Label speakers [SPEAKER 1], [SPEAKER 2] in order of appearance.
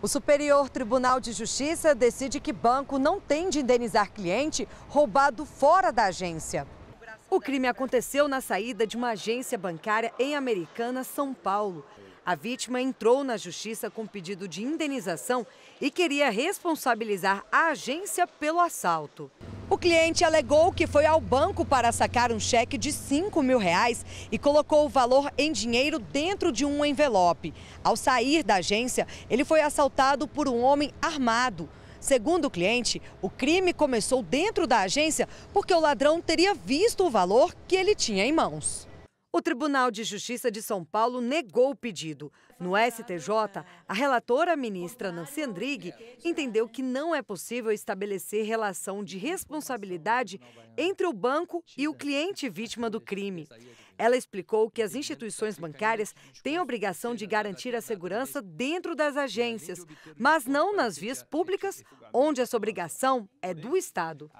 [SPEAKER 1] O Superior Tribunal de Justiça decide que banco não tem de indenizar cliente roubado fora da agência. O crime aconteceu na saída de uma agência bancária em Americana, São Paulo. A vítima entrou na justiça com pedido de indenização e queria responsabilizar a agência pelo assalto. O cliente alegou que foi ao banco para sacar um cheque de 5 mil reais e colocou o valor em dinheiro dentro de um envelope. Ao sair da agência, ele foi assaltado por um homem armado. Segundo o cliente, o crime começou dentro da agência porque o ladrão teria visto o valor que ele tinha em mãos. O Tribunal de Justiça de São Paulo negou o pedido. No STJ, a relatora ministra Nancy Andrighi entendeu que não é possível estabelecer relação de responsabilidade entre o banco e o cliente vítima do crime. Ela explicou que as instituições bancárias têm a obrigação de garantir a segurança dentro das agências, mas não nas vias públicas, onde essa obrigação é do Estado.